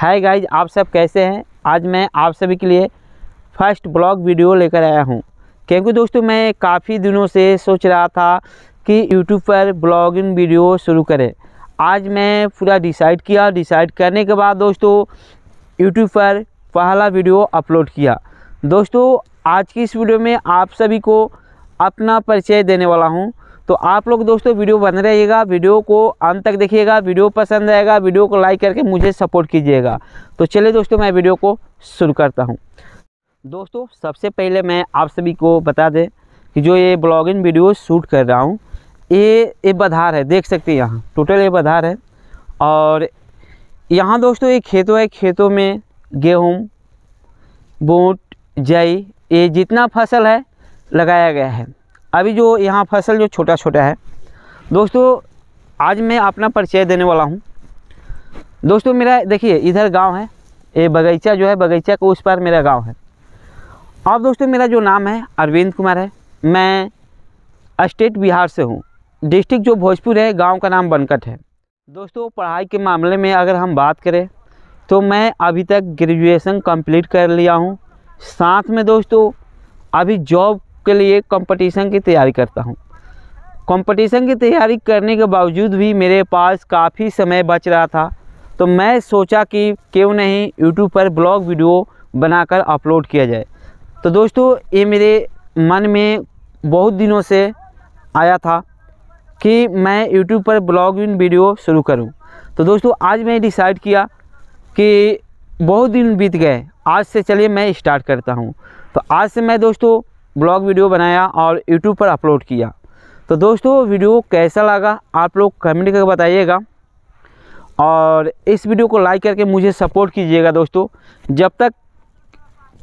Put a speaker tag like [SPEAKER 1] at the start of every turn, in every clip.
[SPEAKER 1] hi guys आप सब कैसे हैं आज मैं आप सभी के लिए फर्स्ट ब्लॉग वीडियो लेकर आया हूं क्योंकि दोस्तों मैं काफ़ी दिनों से सोच रहा था कि यूट्यूब पर ब्लॉगिंग वीडियो शुरू करें आज मैं पूरा डिसाइड किया डिसाइड करने के बाद दोस्तों यूट्यूब पर पहला वीडियो अपलोड किया दोस्तों आज की इस वीडियो में आप सभी को अपना परिचय देने वाला हूँ तो आप लोग दोस्तों वीडियो बन रहिएगा वीडियो को अंत तक देखिएगा वीडियो पसंद आएगा वीडियो को लाइक करके मुझे सपोर्ट कीजिएगा तो चलिए दोस्तों मैं वीडियो को शुरू करता हूँ दोस्तों सबसे पहले मैं आप सभी को बता दें कि जो ये ब्लॉगिंग वीडियो शूट कर रहा हूँ ये ये बधार है देख सकते हैं यहाँ टोटल ये बधार है और यहाँ दोस्तों ये खेतों है खेतों में गेहूँ बूट जई ये जितना फसल है लगाया गया है अभी जो यहाँ फसल जो छोटा छोटा है दोस्तों आज मैं अपना परिचय देने वाला हूँ दोस्तों मेरा देखिए इधर गांव है ये बगीचा जो है बगीचा को उस पर मेरा गांव है और दोस्तों मेरा जो नाम है अरविंद कुमार है मैं स्टेट बिहार से हूँ डिस्ट्रिक्ट जो भोजपुर है गांव का नाम बनकट है दोस्तों पढ़ाई के मामले में अगर हम बात करें तो मैं अभी तक ग्रेजुएसन कम्प्लीट कर लिया हूँ साथ में दोस्तों अभी जॉब के लिए कंपटीशन की तैयारी करता हूँ कंपटीशन की तैयारी करने के बावजूद भी मेरे पास काफ़ी समय बच रहा था तो मैं सोचा कि क्यों नहीं यूट्यूब पर ब्लॉग वीडियो बनाकर अपलोड किया जाए तो दोस्तों ये मेरे मन में बहुत दिनों से आया था कि मैं यूट्यूब पर ब्लॉग इन वीडियो शुरू करूं तो दोस्तों आज मैं डिसाइड किया कि बहुत दिन बीत गए आज से चलिए मैं स्टार्ट करता हूं तो आज से मैं दोस्तों ब्लॉग वीडियो बनाया और यूट्यूब पर अपलोड किया तो दोस्तों वीडियो कैसा लगा आप लोग कमेंट करके बताइएगा और इस वीडियो को लाइक करके मुझे सपोर्ट कीजिएगा दोस्तों जब तक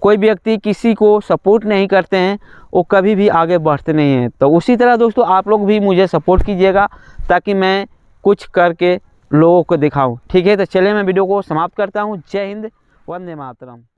[SPEAKER 1] कोई व्यक्ति किसी को सपोर्ट नहीं करते हैं वो कभी भी आगे बढ़ते नहीं हैं तो उसी तरह दोस्तों आप लोग भी मुझे सपोर्ट कीजिएगा ताकि मैं कुछ करके लोगों को दिखाऊं ठीक है तो चलिए मैं वीडियो को समाप्त करता हूं जय हिंद वंदे मातरम